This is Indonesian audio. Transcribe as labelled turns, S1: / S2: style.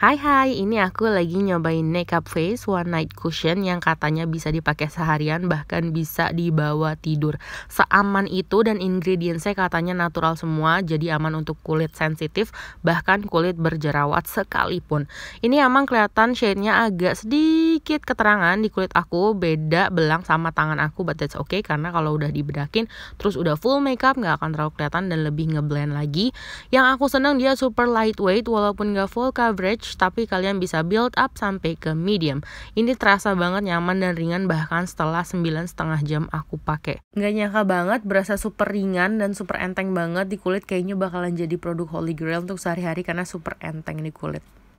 S1: Hai hai, ini aku lagi nyobain makeup face one night cushion yang katanya bisa dipakai seharian bahkan bisa dibawa tidur. Seaman itu dan ingredientsnya katanya natural semua jadi aman untuk kulit sensitif bahkan kulit berjerawat sekalipun. Ini emang kelihatan shade-nya agak sedikit keterangan di kulit aku beda belang sama tangan aku but that's okay karena kalau udah dibedakin terus udah full makeup nggak akan terlalu kelihatan dan lebih ngeblend lagi. Yang aku seneng dia super lightweight walaupun nggak full coverage large tapi kalian bisa build up sampai ke medium. Ini terasa banget nyaman dan ringan bahkan setelah 9 setengah jam aku pakai. Nggak nyangka banget berasa super ringan dan super enteng banget di kulit kayaknya bakalan jadi produk holy grail untuk sehari-hari karena super enteng di kulit.